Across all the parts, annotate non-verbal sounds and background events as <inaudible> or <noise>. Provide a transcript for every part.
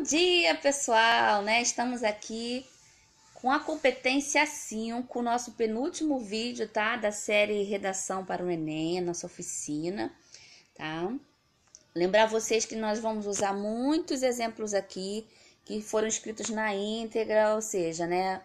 Bom dia, pessoal, né? Estamos aqui com a competência 5, nosso penúltimo vídeo, tá? Da série Redação para o Enem, a nossa oficina, tá? Lembrar vocês que nós vamos usar muitos exemplos aqui que foram escritos na íntegra, ou seja, né?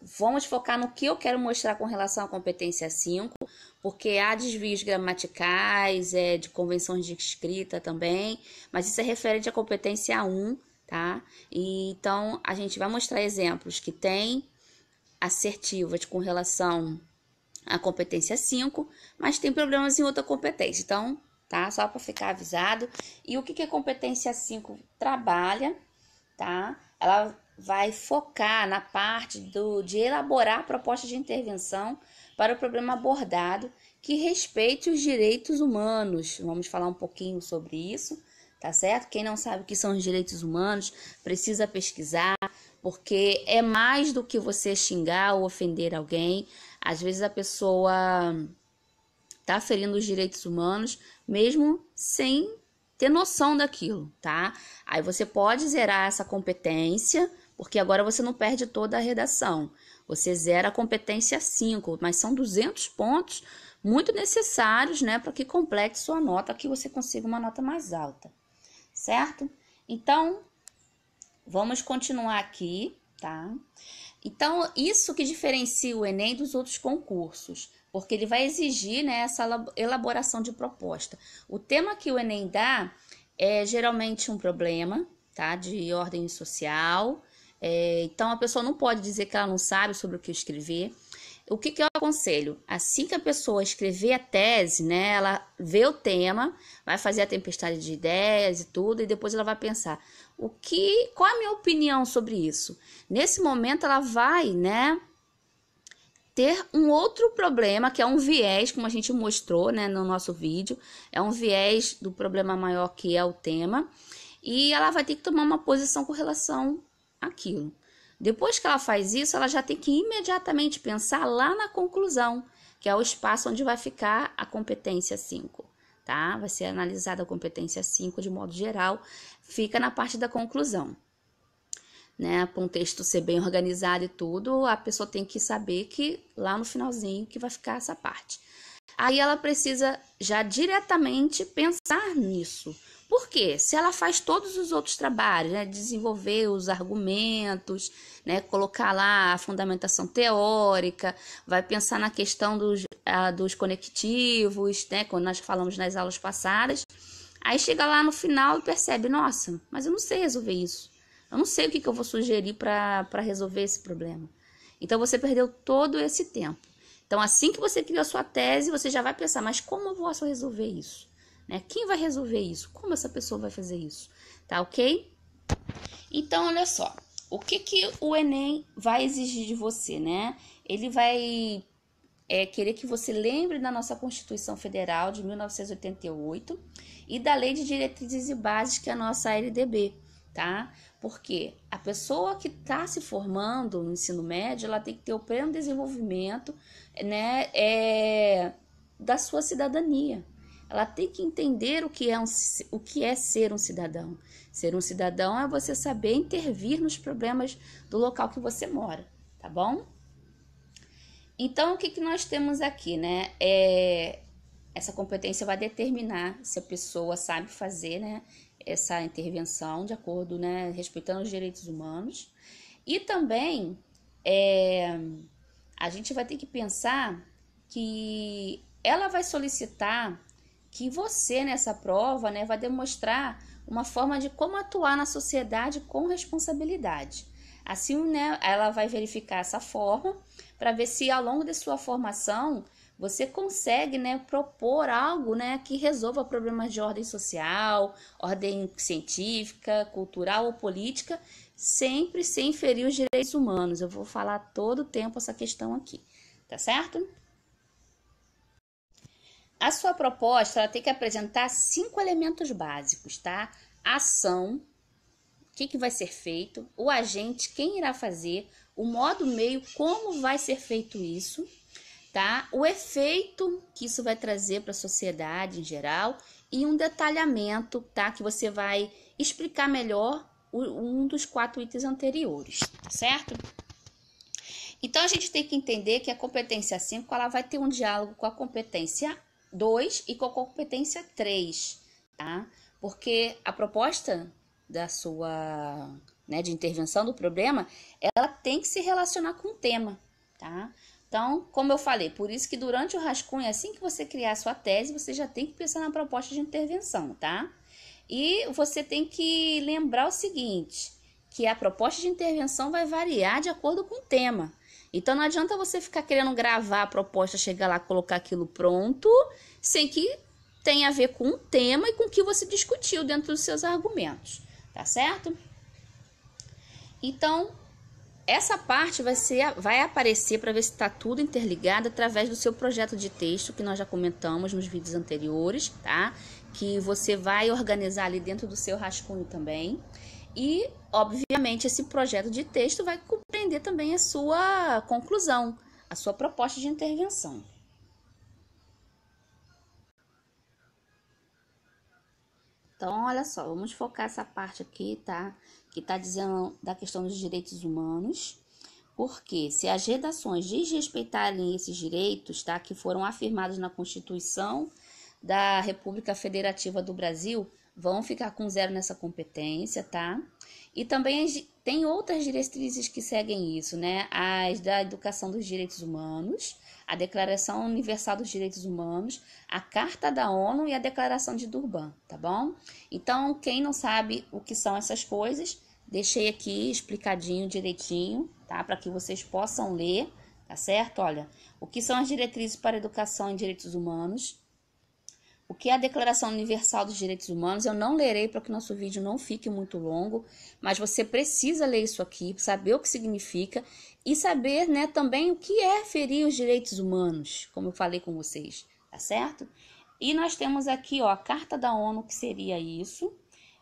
Vamos focar no que eu quero mostrar com relação à competência 5, porque há desvios gramaticais, é de convenções de escrita também, mas isso é referente à competência 1, tá? E, então, a gente vai mostrar exemplos que têm assertivas com relação à competência 5, mas tem problemas em outra competência. Então, tá? Só para ficar avisado. E o que, que a competência 5 trabalha, tá? Ela vai focar na parte do, de elaborar a proposta de intervenção para o problema abordado que respeite os direitos humanos. Vamos falar um pouquinho sobre isso tá certo? Quem não sabe o que são os direitos humanos precisa pesquisar, porque é mais do que você xingar ou ofender alguém. Às vezes a pessoa tá ferindo os direitos humanos mesmo sem ter noção daquilo, tá? Aí você pode zerar essa competência, porque agora você não perde toda a redação. Você zera a competência 5, mas são 200 pontos muito necessários, né, para que complete sua nota, que você consiga uma nota mais alta certo? Então, vamos continuar aqui, tá? Então, isso que diferencia o Enem dos outros concursos, porque ele vai exigir né, essa elaboração de proposta. O tema que o Enem dá é geralmente um problema, tá? De ordem social. É, então, a pessoa não pode dizer que ela não sabe sobre o que escrever. O que, que eu aconselho? Assim que a pessoa escrever a tese, né, ela vê o tema, vai fazer a tempestade de ideias e tudo, e depois ela vai pensar o que, qual a minha opinião sobre isso. Nesse momento, ela vai, né, ter um outro problema que é um viés, como a gente mostrou, né, no nosso vídeo, é um viés do problema maior que é o tema, e ela vai ter que tomar uma posição com relação àquilo. Depois que ela faz isso, ela já tem que imediatamente pensar lá na conclusão, que é o espaço onde vai ficar a competência 5, tá? Vai ser analisada a competência 5 de modo geral, fica na parte da conclusão. Né, para um texto ser bem organizado e tudo, a pessoa tem que saber que lá no finalzinho que vai ficar essa parte. Aí ela precisa já diretamente pensar nisso, porque se ela faz todos os outros trabalhos, né, desenvolver os argumentos, né, colocar lá a fundamentação teórica, vai pensar na questão dos, a, dos conectivos, né, quando nós falamos nas aulas passadas, aí chega lá no final e percebe, nossa, mas eu não sei resolver isso. Eu não sei o que, que eu vou sugerir para resolver esse problema. Então você perdeu todo esse tempo. Então, assim que você criou a sua tese, você já vai pensar, mas como eu vou resolver isso? né? Quem vai resolver isso? Como essa pessoa vai fazer isso? Tá ok? Então, olha só. O que, que o Enem vai exigir de você, né? Ele vai é, querer que você lembre da nossa Constituição Federal de 1988 e da Lei de Diretrizes e Bases, que é a nossa LDB, tá? Porque a pessoa que está se formando no ensino médio, ela tem que ter o pleno desenvolvimento, né, é, da sua cidadania, ela tem que entender o que é, um, o que é ser um cidadão. Ser um cidadão é você saber intervir nos problemas do local que você mora, tá bom? Então, o que, que nós temos aqui, né? É, essa competência vai determinar se a pessoa sabe fazer, né? Essa intervenção de acordo, né? Respeitando os direitos humanos. E também é, a gente vai ter que pensar que ela vai solicitar que você nessa prova né, vai demonstrar uma forma de como atuar na sociedade com responsabilidade. Assim, né, ela vai verificar essa forma para ver se ao longo de sua formação você consegue né, propor algo né, que resolva problemas de ordem social, ordem científica, cultural ou política, sempre sem ferir os direitos humanos. Eu vou falar todo o tempo essa questão aqui, tá certo? A sua proposta ela tem que apresentar cinco elementos básicos, tá? Ação, o que, que vai ser feito, o agente, quem irá fazer, o modo, meio, como vai ser feito isso, tá? O efeito que isso vai trazer para a sociedade em geral e um detalhamento, tá? Que você vai explicar melhor um dos quatro itens anteriores, tá certo? Então a gente tem que entender que a competência 5 ela vai ter um diálogo com a competência 2 e com competência 3, tá? Porque a proposta da sua, né, de intervenção do problema, ela tem que se relacionar com o tema, tá? Então, como eu falei, por isso que durante o rascunho, assim que você criar a sua tese, você já tem que pensar na proposta de intervenção, tá? E você tem que lembrar o seguinte, que a proposta de intervenção vai variar de acordo com o tema. Então não adianta você ficar querendo gravar a proposta, chegar lá, colocar aquilo pronto, sem que tenha a ver com o tema e com o que você discutiu dentro dos seus argumentos, tá certo? Então, essa parte vai, ser, vai aparecer para ver se está tudo interligado através do seu projeto de texto, que nós já comentamos nos vídeos anteriores, tá? Que você vai organizar ali dentro do seu rascunho também. E, obviamente, esse projeto de texto vai entender também a sua conclusão, a sua proposta de intervenção. Então, olha só, vamos focar essa parte aqui, tá? Que tá dizendo da questão dos direitos humanos. Porque se as redações desrespeitarem esses direitos, tá? Que foram afirmados na Constituição da República Federativa do Brasil, vão ficar com zero nessa competência, tá? E também tem outras diretrizes que seguem isso, né? As da Educação dos Direitos Humanos, a Declaração Universal dos Direitos Humanos, a Carta da ONU e a Declaração de Durban, tá bom? Então, quem não sabe o que são essas coisas, deixei aqui explicadinho direitinho, tá? Para que vocês possam ler, tá certo? Olha, o que são as diretrizes para a educação em direitos humanos? o que é a Declaração Universal dos Direitos Humanos. Eu não lerei para que nosso vídeo não fique muito longo, mas você precisa ler isso aqui, saber o que significa e saber, né, também o que é ferir os direitos humanos, como eu falei com vocês, tá certo? E nós temos aqui, ó, a Carta da ONU, que seria isso,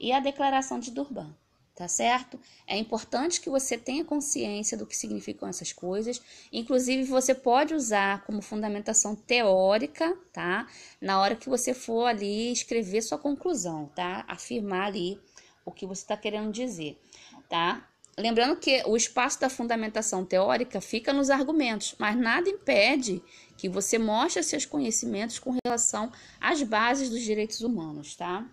e a Declaração de Durban tá certo? É importante que você tenha consciência do que significam essas coisas. Inclusive, você pode usar como fundamentação teórica, tá? Na hora que você for ali escrever sua conclusão, tá? Afirmar ali o que você está querendo dizer, tá? Lembrando que o espaço da fundamentação teórica fica nos argumentos, mas nada impede que você mostre seus conhecimentos com relação às bases dos direitos humanos, tá?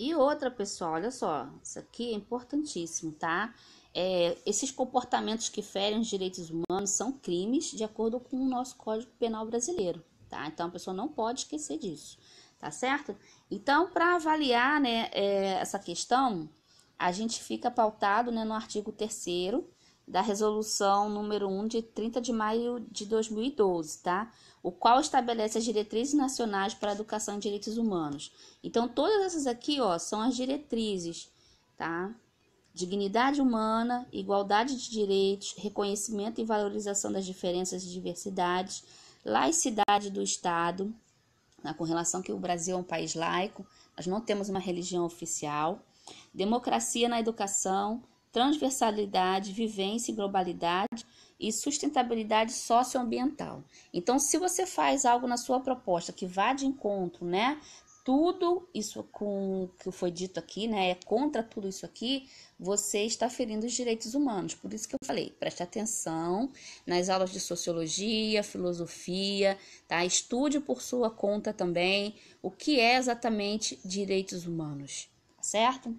E outra, pessoal, olha só, isso aqui é importantíssimo, tá? É, esses comportamentos que ferem os direitos humanos são crimes de acordo com o nosso Código Penal brasileiro, tá? Então a pessoa não pode esquecer disso, tá certo? Então, para avaliar né, é, essa questão, a gente fica pautado né, no artigo 3 da Resolução número 1 de 30 de maio de 2012, tá? O qual estabelece as diretrizes nacionais para a educação em direitos humanos. Então, todas essas aqui, ó, são as diretrizes, tá? Dignidade humana, igualdade de direitos, reconhecimento e valorização das diferenças e diversidades, laicidade do Estado, na tá? correlação que o Brasil é um país laico, nós não temos uma religião oficial, democracia na educação, transversalidade, vivência e globalidade e sustentabilidade socioambiental. Então, se você faz algo na sua proposta que vá de encontro, né? Tudo isso com que foi dito aqui, né? É contra tudo isso aqui, você está ferindo os direitos humanos. Por isso que eu falei, preste atenção nas aulas de sociologia, filosofia, tá? Estude por sua conta também o que é exatamente direitos humanos, tá certo?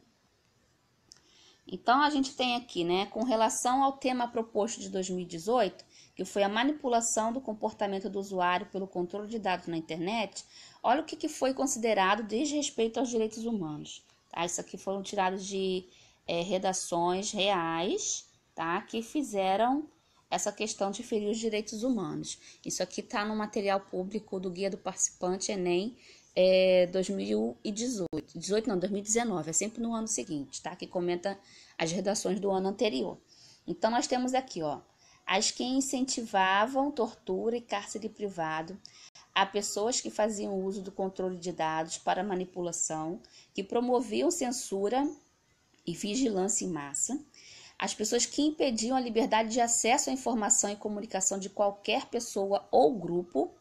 Então, a gente tem aqui, né, com relação ao tema proposto de 2018, que foi a manipulação do comportamento do usuário pelo controle de dados na internet, olha o que, que foi considerado desrespeito aos direitos humanos. Tá? Isso aqui foram tirados de é, redações reais, tá? Que fizeram essa questão de ferir os direitos humanos. Isso aqui está no material público do Guia do Participante Enem é, 2018, 18 não, 2019, é sempre no ano seguinte, tá? Que comenta as redações do ano anterior. Então nós temos aqui, ó, as que incentivavam tortura e cárcere privado, a pessoas que faziam uso do controle de dados para manipulação, que promoviam censura e vigilância em massa, as pessoas que impediam a liberdade de acesso à informação e comunicação de qualquer pessoa ou grupo,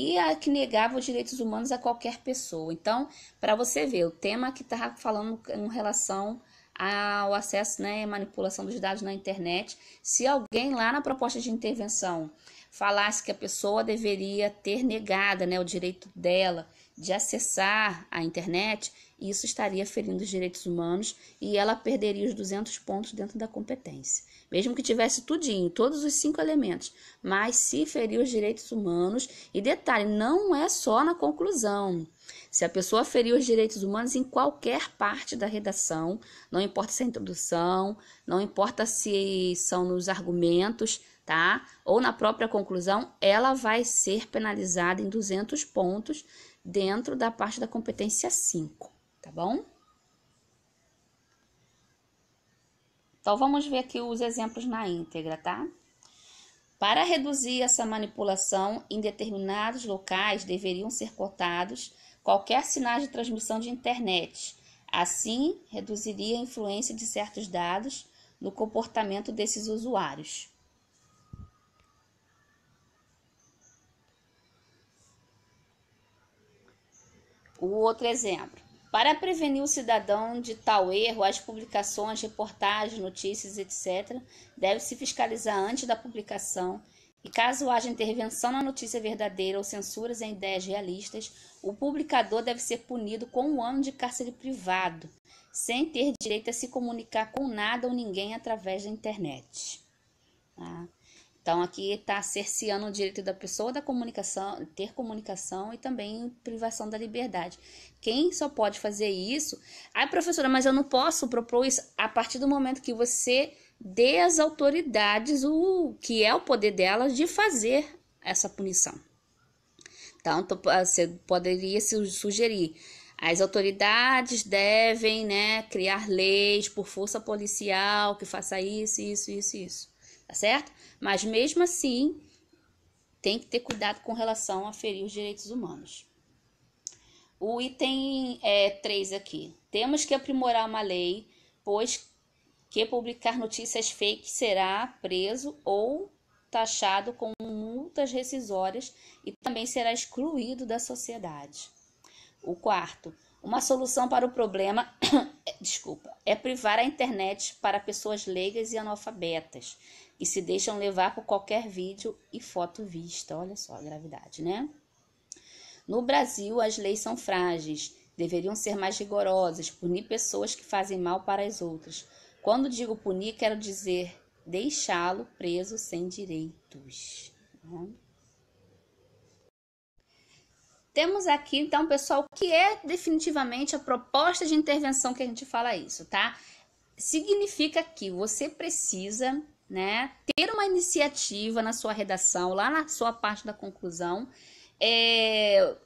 e a que negava os direitos humanos a qualquer pessoa. Então, para você ver, o tema que estava tá falando em relação ao acesso né, e manipulação dos dados na internet, se alguém lá na proposta de intervenção falasse que a pessoa deveria ter negada né, o direito dela de acessar a internet, isso estaria ferindo os direitos humanos e ela perderia os 200 pontos dentro da competência. Mesmo que tivesse tudinho, todos os cinco elementos, mas se ferir os direitos humanos, e detalhe, não é só na conclusão. Se a pessoa ferir os direitos humanos em qualquer parte da redação, não importa se é introdução, não importa se são nos argumentos, tá? Ou na própria conclusão, ela vai ser penalizada em 200 pontos dentro da parte da competência 5, tá bom? Então, vamos ver aqui os exemplos na íntegra, tá? Para reduzir essa manipulação, em determinados locais deveriam ser cortados qualquer sinal de transmissão de internet. Assim, reduziria a influência de certos dados no comportamento desses usuários. O outro exemplo. Para prevenir o cidadão de tal erro, as publicações, reportagens, notícias, etc., deve-se fiscalizar antes da publicação e, caso haja intervenção na notícia verdadeira ou censuras em ideias realistas, o publicador deve ser punido com um ano de cárcere privado, sem ter direito a se comunicar com nada ou ninguém através da internet. Tá? Então aqui está cerceando o direito da pessoa da comunicação, ter comunicação e também privação da liberdade. Quem só pode fazer isso? Ai, professora, mas eu não posso propor isso a partir do momento que você dê às autoridades o que é o poder delas de fazer essa punição. Então, ah, você poderia sugerir as autoridades devem né, criar leis por força policial que faça isso, isso, isso, isso tá certo? Mas mesmo assim, tem que ter cuidado com relação a ferir os direitos humanos. O item é, 3 aqui. Temos que aprimorar uma lei, pois que publicar notícias fake será preso ou taxado com multas rescisórias e também será excluído da sociedade. O quarto, uma solução para o problema, <coughs> desculpa, é privar a internet para pessoas leigas e analfabetas e se deixam levar por qualquer vídeo e foto vista. Olha só a gravidade, né? No Brasil, as leis são frágeis, deveriam ser mais rigorosas, punir pessoas que fazem mal para as outras. Quando digo punir, quero dizer deixá-lo preso sem direitos. Né? Temos aqui, então, pessoal, o que é definitivamente a proposta de intervenção que a gente fala isso, tá? Significa que você precisa né? Ter uma iniciativa na sua redação, lá na sua parte da conclusão, é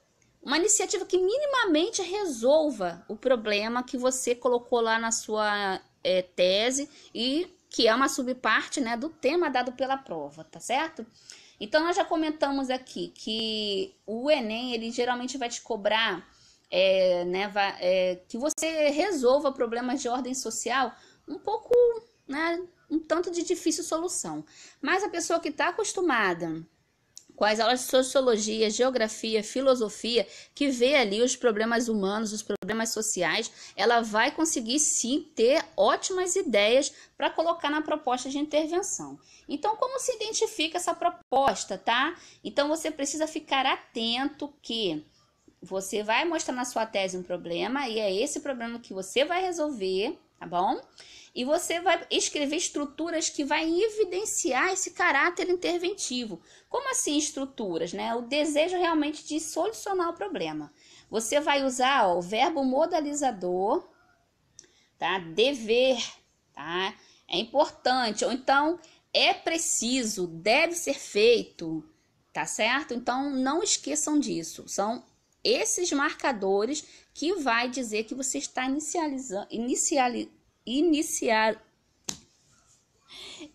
uma iniciativa que minimamente resolva o problema que você colocou lá na sua é, tese e que é uma subparte, né, do tema dado pela prova, tá certo? Então nós já comentamos aqui que o Enem ele geralmente vai te cobrar é, né, vai, é, que você resolva problemas de ordem social um pouco né, um tanto de difícil solução. Mas a pessoa que está acostumada com as aulas de sociologia, geografia, filosofia, que vê ali os problemas humanos, os problemas sociais, ela vai conseguir sim ter ótimas ideias para colocar na proposta de intervenção. Então, como se identifica essa proposta, tá? Então, você precisa ficar atento que você vai mostrar na sua tese um problema e é esse problema que você vai resolver, tá bom? E você vai escrever estruturas que vai evidenciar esse caráter interventivo. Como assim estruturas, né? O desejo realmente de solucionar o problema. Você vai usar ó, o verbo modalizador, tá? Dever, tá? É importante. Ou então é preciso, deve ser feito, tá certo? Então não esqueçam disso. São esses marcadores que vai dizer que você está inicializando, inicializando iniciar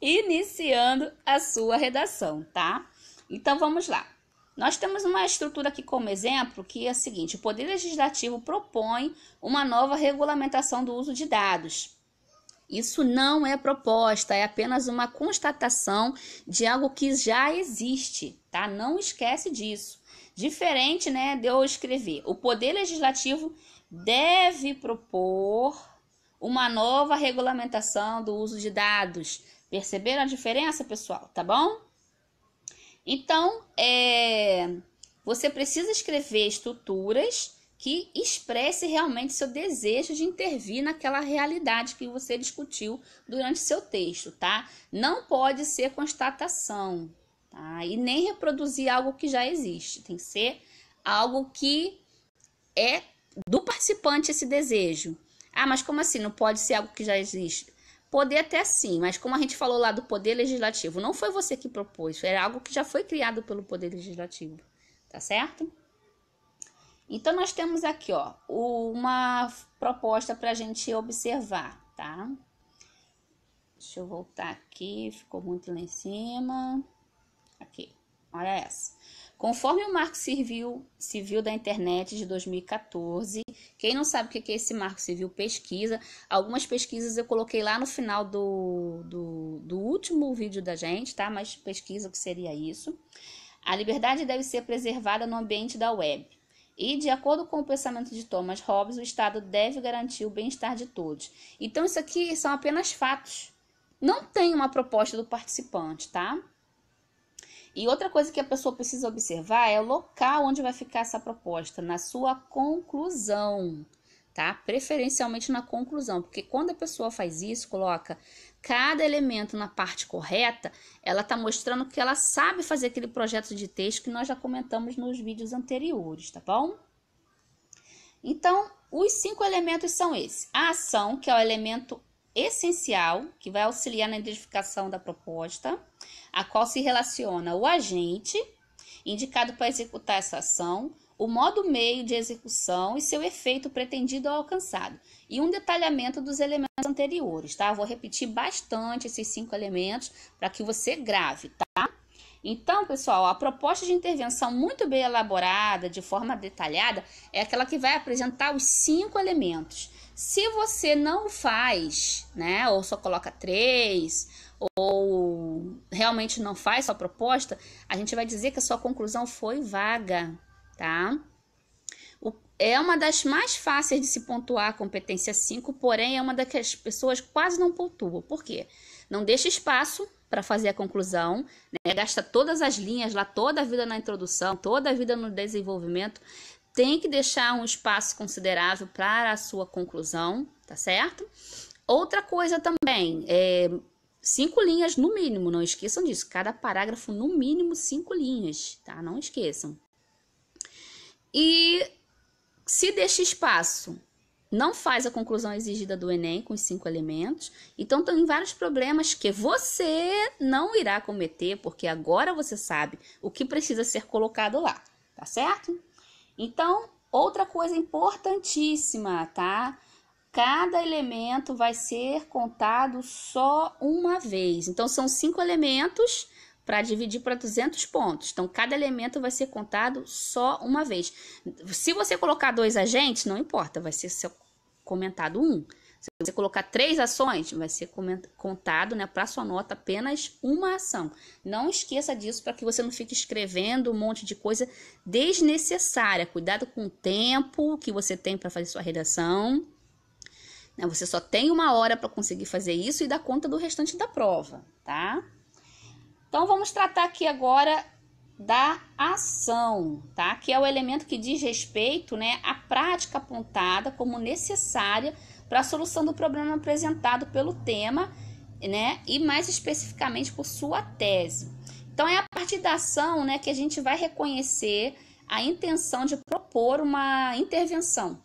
iniciando a sua redação, tá? Então vamos lá. Nós temos uma estrutura aqui como exemplo que é a seguinte: o Poder Legislativo propõe uma nova regulamentação do uso de dados. Isso não é proposta, é apenas uma constatação de algo que já existe, tá? Não esquece disso. Diferente, né, de eu escrever. O Poder Legislativo deve propor uma nova regulamentação do uso de dados. Perceberam a diferença, pessoal? Tá bom? Então, é, você precisa escrever estruturas que expressem realmente seu desejo de intervir naquela realidade que você discutiu durante seu texto, tá? Não pode ser constatação, tá? E nem reproduzir algo que já existe. Tem que ser algo que é do participante esse desejo, ah, mas como assim? Não pode ser algo que já existe. Poder até sim, mas como a gente falou lá do poder legislativo, não foi você que propôs, era algo que já foi criado pelo poder legislativo, tá certo? Então nós temos aqui, ó, uma proposta para a gente observar, tá? Deixa eu voltar aqui, ficou muito lá em cima. Aqui, olha essa. Conforme o Marco Civil, Civil da Internet de 2014, quem não sabe o que é esse Marco Civil pesquisa, algumas pesquisas eu coloquei lá no final do, do, do último vídeo da gente, tá? Mas pesquisa o que seria isso. A liberdade deve ser preservada no ambiente da web. E, de acordo com o pensamento de Thomas Hobbes, o Estado deve garantir o bem-estar de todos. Então, isso aqui são apenas fatos. Não tem uma proposta do participante, tá? E outra coisa que a pessoa precisa observar é o local onde vai ficar essa proposta, na sua conclusão, tá? Preferencialmente na conclusão, porque quando a pessoa faz isso, coloca cada elemento na parte correta, ela está mostrando que ela sabe fazer aquele projeto de texto que nós já comentamos nos vídeos anteriores, tá bom? Então, os cinco elementos são esses: a ação, que é o elemento essencial que vai auxiliar na identificação da proposta, a qual se relaciona o agente indicado para executar essa ação, o modo meio de execução e seu efeito pretendido ou alcançado. E um detalhamento dos elementos anteriores, tá? vou repetir bastante esses cinco elementos para que você grave, tá? Então, pessoal, a proposta de intervenção muito bem elaborada, de forma detalhada, é aquela que vai apresentar os cinco elementos se você não faz, né, ou só coloca três, ou realmente não faz sua proposta, a gente vai dizer que a sua conclusão foi vaga, tá? O, é uma das mais fáceis de se pontuar a competência 5, porém é uma das que as pessoas quase não pontuam. Por quê? Não deixa espaço para fazer a conclusão, né? gasta todas as linhas lá, toda a vida na introdução, toda a vida no desenvolvimento, tem que deixar um espaço considerável para a sua conclusão, tá certo? Outra coisa também, é, cinco linhas no mínimo, não esqueçam disso. Cada parágrafo, no mínimo, cinco linhas, tá? Não esqueçam. E se deixa espaço, não faz a conclusão exigida do Enem com os cinco elementos. Então, tem vários problemas que você não irá cometer, porque agora você sabe o que precisa ser colocado lá, tá certo? Então, outra coisa importantíssima, tá? Cada elemento vai ser contado só uma vez. Então, são cinco elementos para dividir para 200 pontos. Então, cada elemento vai ser contado só uma vez. Se você colocar dois agentes, não importa, vai ser comentado um. Se você colocar três ações, vai ser contado né, para sua nota apenas uma ação. Não esqueça disso para que você não fique escrevendo um monte de coisa desnecessária. Cuidado com o tempo que você tem para fazer sua redação. Né? Você só tem uma hora para conseguir fazer isso e dar conta do restante da prova, tá? Então vamos tratar aqui agora da ação, tá? Que é o elemento que diz respeito, né, à prática apontada como necessária para a solução do problema apresentado pelo tema, né? E mais especificamente por sua tese. Então é a partir da ação, né, que a gente vai reconhecer a intenção de propor uma intervenção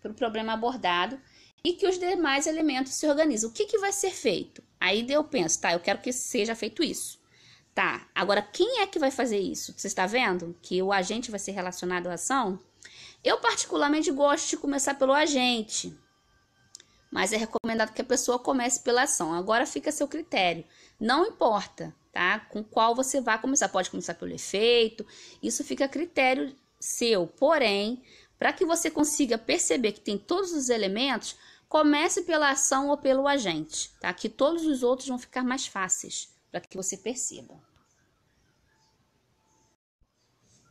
para o problema abordado e que os demais elementos se organizam. O que, que vai ser feito? Aí eu penso, tá, eu quero que seja feito isso. Tá, agora quem é que vai fazer isso? Você está vendo que o agente vai ser relacionado à ação? Eu particularmente gosto de começar pelo agente, mas é recomendado que a pessoa comece pela ação. Agora fica a seu critério. Não importa, tá? Com qual você vai começar. Pode começar pelo efeito, isso fica a critério seu. Porém, para que você consiga perceber que tem todos os elementos, comece pela ação ou pelo agente, tá? Que todos os outros vão ficar mais fáceis para que você perceba.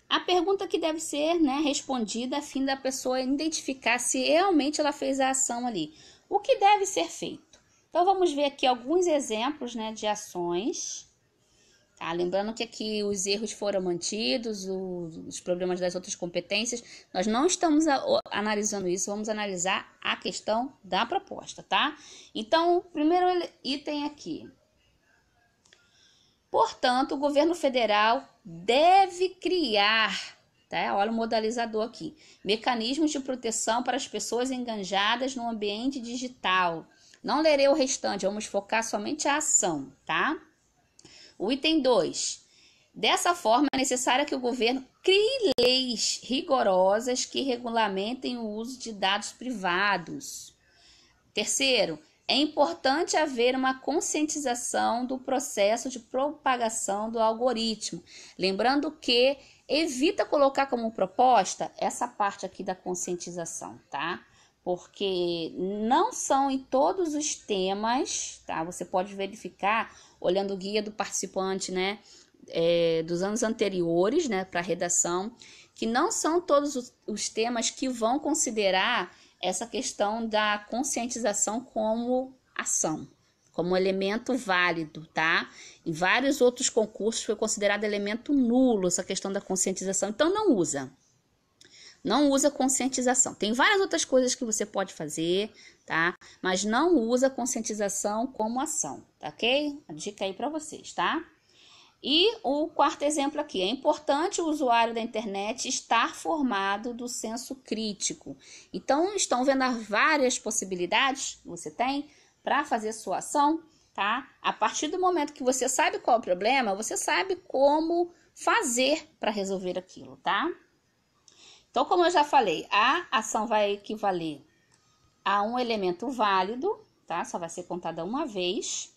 A pergunta que deve ser né, respondida a fim da pessoa identificar se realmente ela fez a ação ali. O que deve ser feito? Então, vamos ver aqui alguns exemplos né, de ações. Tá? Lembrando que aqui os erros foram mantidos, os problemas das outras competências. Nós não estamos analisando isso, vamos analisar a questão da proposta, tá? Então, primeiro item aqui. Portanto, o governo federal deve criar né? Olha o modalizador aqui. Mecanismos de proteção para as pessoas enganjadas no ambiente digital. Não lerei o restante, vamos focar somente a ação, tá? O item 2. Dessa forma, é necessário que o governo crie leis rigorosas que regulamentem o uso de dados privados. Terceiro, é importante haver uma conscientização do processo de propagação do algoritmo. Lembrando que Evita colocar como proposta essa parte aqui da conscientização, tá? Porque não são em todos os temas, tá? Você pode verificar olhando o guia do participante, né? É, dos anos anteriores, né, para redação, que não são todos os, os temas que vão considerar essa questão da conscientização como ação, como elemento válido, tá? Em vários outros concursos foi considerado elemento nulo essa questão da conscientização, então não usa. Não usa conscientização. Tem várias outras coisas que você pode fazer, tá? Mas não usa conscientização como ação, tá ok? A dica aí para vocês, tá? E o quarto exemplo aqui, é importante o usuário da internet estar formado do senso crítico. Então, estão vendo as várias possibilidades que você tem para fazer sua ação, tá? A partir do momento que você sabe qual é o problema, você sabe como fazer para resolver aquilo, tá? Então, como eu já falei, a ação vai equivaler a um elemento válido, tá? Só vai ser contada uma vez,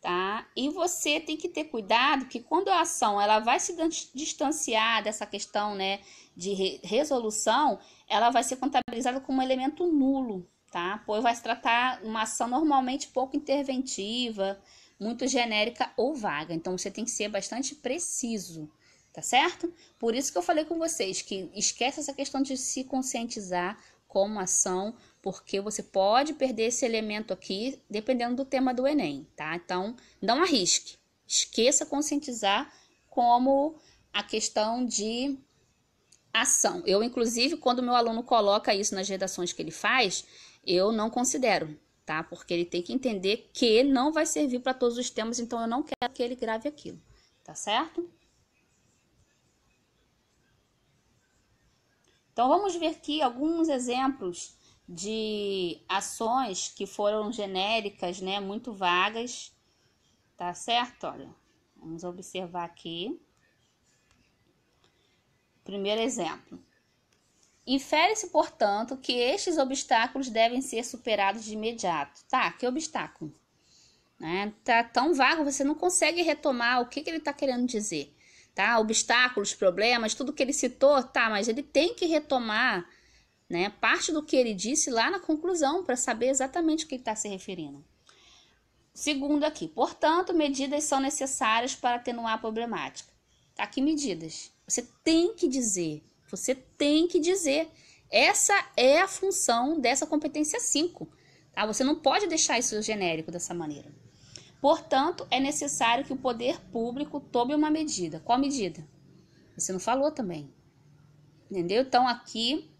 tá? E você tem que ter cuidado que quando a ação ela vai se distanciar dessa questão, né, de resolução, ela vai ser contabilizada como um elemento nulo, tá? Pois vai se tratar uma ação normalmente pouco interventiva, muito genérica ou vaga. Então você tem que ser bastante preciso, tá certo? Por isso que eu falei com vocês que esquece essa questão de se conscientizar como ação, porque você pode perder esse elemento aqui dependendo do tema do Enem, tá? Então não arrisque. Esqueça conscientizar como a questão de ação. Eu, inclusive, quando meu aluno coloca isso nas redações que ele faz, eu não considero, tá? Porque ele tem que entender que não vai servir para todos os temas, então eu não quero que ele grave aquilo, tá certo? Então vamos ver aqui alguns exemplos de ações que foram genéricas, né, muito vagas, tá certo? Olha, vamos observar aqui. Primeiro exemplo. Infere-se, portanto, que estes obstáculos devem ser superados de imediato. Tá, que obstáculo? Né? Tá tão vago, você não consegue retomar o que, que ele está querendo dizer. Tá? Obstáculos, problemas, tudo que ele citou, tá, mas ele tem que retomar né, parte do que ele disse lá na conclusão para saber exatamente o que está se referindo. Segundo aqui, portanto, medidas são necessárias para atenuar a problemática. Tá, que medidas? Você tem que dizer você tem que dizer. Essa é a função dessa competência 5. Tá? Você não pode deixar isso genérico dessa maneira. Portanto, é necessário que o poder público tome uma medida. Qual medida? Você não falou também. Entendeu? Então, aqui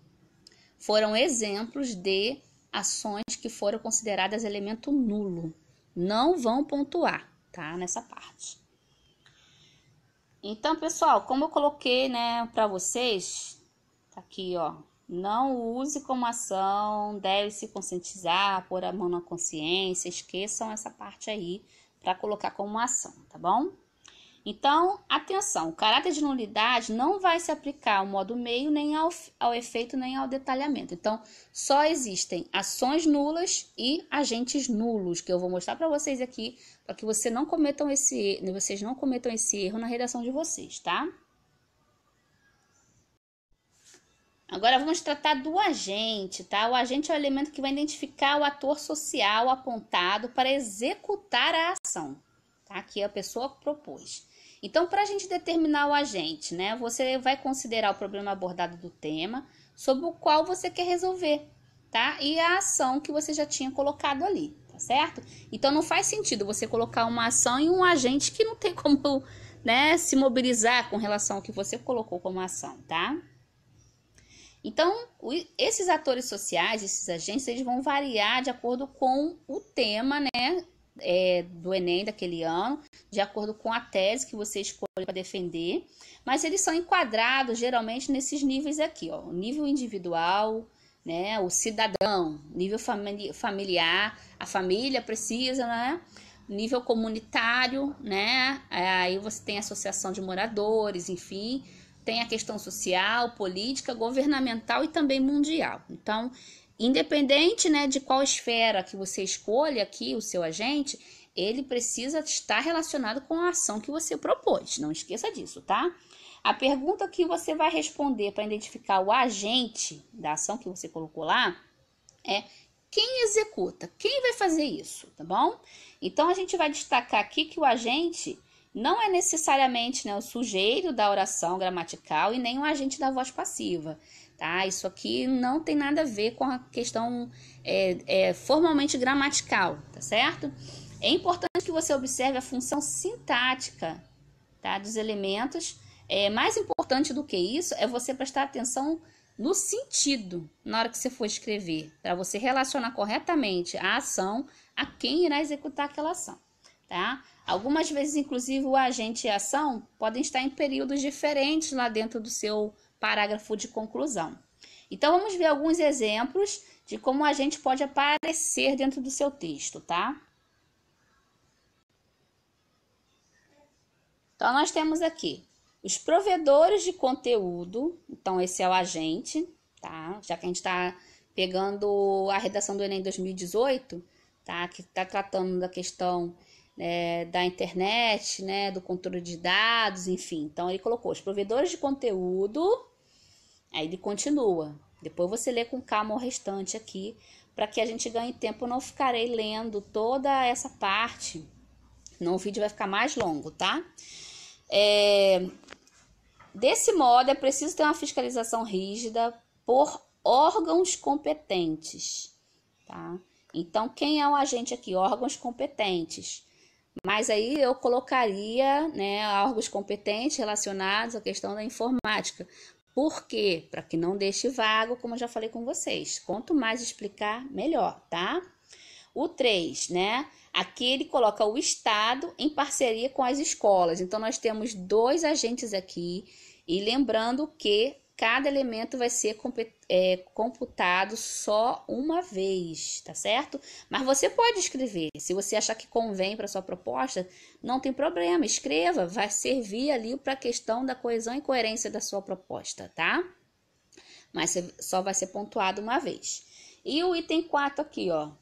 foram exemplos de ações que foram consideradas elemento nulo. Não vão pontuar, tá? Nessa parte. Então, pessoal, como eu coloquei, né, para vocês, tá aqui, ó. Não use como ação, deve se conscientizar, pôr a mão na consciência, esqueçam essa parte aí para colocar como ação, tá bom? Então, atenção, o caráter de nulidade não vai se aplicar ao modo meio, nem ao, ao efeito, nem ao detalhamento. Então, só existem ações nulas e agentes nulos, que eu vou mostrar para vocês aqui, para que você não cometam esse, né, vocês não cometam esse erro na redação de vocês, tá? Agora vamos tratar do agente, tá? O agente é o elemento que vai identificar o ator social apontado para executar a ação, tá? Que a pessoa propôs. Então, para a gente determinar o agente, né, você vai considerar o problema abordado do tema, sobre o qual você quer resolver, tá? E a ação que você já tinha colocado ali, tá certo? Então, não faz sentido você colocar uma ação e um agente que não tem <laughs> como né, se mobilizar com relação ao que você colocou como ação, tá? Então, esses atores sociais, esses agentes, eles vão variar de acordo com o tema, né, é, do Enem daquele ano, de acordo com a tese que você escolhe para defender, mas eles são enquadrados geralmente nesses níveis aqui, ó, nível individual, né, o cidadão, nível familiar, a família precisa, né, nível comunitário, né, é, aí você tem associação de moradores, enfim, tem a questão social, política, governamental e também mundial. Então, Independente né, de qual esfera que você escolha aqui, o seu agente, ele precisa estar relacionado com a ação que você propôs. Não esqueça disso, tá? A pergunta que você vai responder para identificar o agente da ação que você colocou lá é quem executa, quem vai fazer isso, tá bom? Então a gente vai destacar aqui que o agente não é necessariamente né, o sujeito da oração gramatical e nem o agente da voz passiva tá? Isso aqui não tem nada a ver com a questão é, é, formalmente gramatical, tá certo? É importante que você observe a função sintática tá? dos elementos. É, mais importante do que isso é você prestar atenção no sentido na hora que você for escrever, para você relacionar corretamente a ação a quem irá executar aquela ação, tá? Algumas vezes, inclusive, o agente e a ação podem estar em períodos diferentes lá dentro do seu parágrafo de conclusão. Então, vamos ver alguns exemplos de como a gente pode aparecer dentro do seu texto, tá? Então, nós temos aqui os provedores de conteúdo. Então, esse é o agente, tá? Já que a gente está pegando a redação do Enem 2018, tá? Que está tratando da questão né, da internet, né? Do controle de dados, enfim. Então, ele colocou os provedores de conteúdo Aí ele continua. Depois você lê com calma o restante aqui, para que a gente ganhe tempo. Eu não ficarei lendo toda essa parte, não o vídeo vai ficar mais longo, tá? É... Desse modo, é preciso ter uma fiscalização rígida por órgãos competentes, tá? Então, quem é o agente aqui? Órgãos competentes. Mas aí eu colocaria né, órgãos competentes relacionados à questão da informática, por quê? Para que não deixe vago, como eu já falei com vocês. Quanto mais explicar, melhor, tá? O 3, né? Aqui ele coloca o Estado em parceria com as escolas. Então, nós temos dois agentes aqui. E lembrando que cada elemento vai ser é, computado só uma vez, tá certo? Mas você pode escrever. Se você achar que convém para sua proposta, não tem problema, escreva, vai servir ali para a questão da coesão e coerência da sua proposta, tá? Mas só vai ser pontuado uma vez. E o item 4 aqui, ó.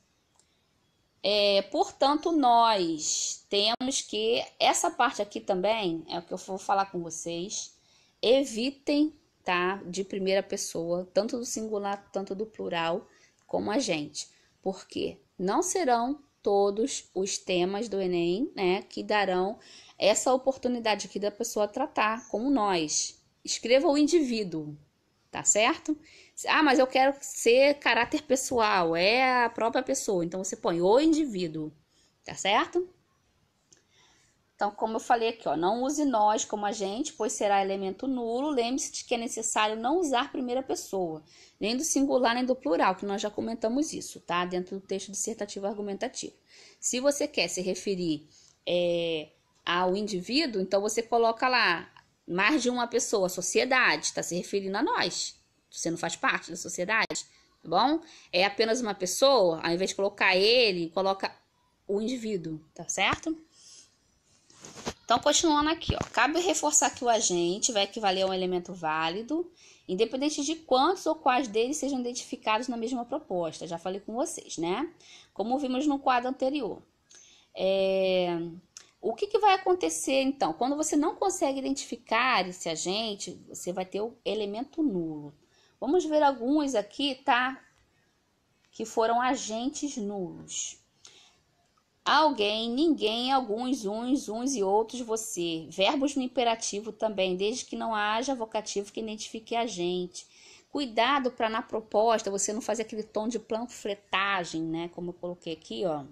É, portanto, nós temos que essa parte aqui também é o que eu vou falar com vocês. Evitem tá? De primeira pessoa, tanto do singular, tanto do plural, como a gente. Porque não serão todos os temas do Enem, né, que darão essa oportunidade aqui da pessoa tratar, como nós. Escreva o indivíduo, tá certo? Ah, mas eu quero ser caráter pessoal, é a própria pessoa. Então você põe o indivíduo, tá certo? Então, como eu falei aqui, ó, não use nós como agente, pois será elemento nulo. Lembre-se de que é necessário não usar primeira pessoa, nem do singular nem do plural, que nós já comentamos isso, tá? Dentro do texto dissertativo argumentativo. Se você quer se referir é, ao indivíduo, então você coloca lá mais de uma pessoa, a sociedade, está se referindo a nós. Você não faz parte da sociedade, tá bom? É apenas uma pessoa, ao invés de colocar ele, coloca o indivíduo, tá certo? Então, continuando aqui, ó, cabe reforçar que o agente vai equivaler a um elemento válido, independente de quantos ou quais deles sejam identificados na mesma proposta. Já falei com vocês, né? Como vimos no quadro anterior. É... O que, que vai acontecer então? Quando você não consegue identificar esse agente, você vai ter o elemento nulo. Vamos ver alguns aqui, tá? Que foram agentes nulos. Alguém, ninguém, alguns, uns, uns e outros, você. Verbos no imperativo também, desde que não haja vocativo que identifique a gente. Cuidado para na proposta você não fazer aquele tom de panfletagem, né? Como eu coloquei aqui, ó.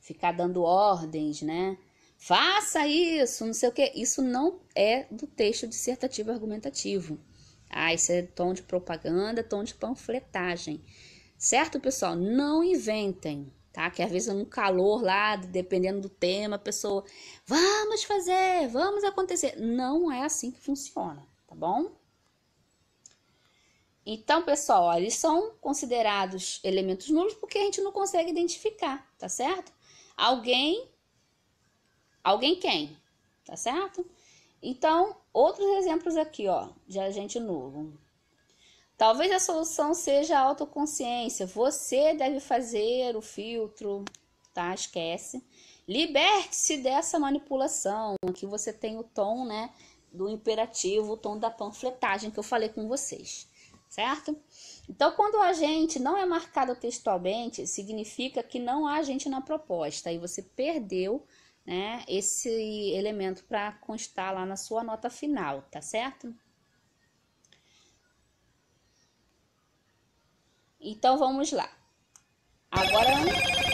Ficar dando ordens, né? Faça isso, não sei o que. Isso não é do texto dissertativo argumentativo. Ah, isso é tom de propaganda, tom de panfletagem. Certo, pessoal? Não inventem tá? Que às vezes é um calor lá, dependendo do tema, a pessoa, vamos fazer, vamos acontecer. Não é assim que funciona, tá bom? Então, pessoal, ó, eles são considerados elementos nulos porque a gente não consegue identificar, tá certo? Alguém, alguém quem, tá certo? Então, outros exemplos aqui, ó, de agente nulo. Talvez a solução seja a autoconsciência. Você deve fazer o filtro, tá? Esquece. Liberte-se dessa manipulação. Aqui você tem o tom, né? Do imperativo, o tom da panfletagem que eu falei com vocês, certo? Então, quando o agente não é marcado textualmente, significa que não há agente na proposta e você perdeu né, esse elemento para constar lá na sua nota final, tá certo? Então vamos lá. Agora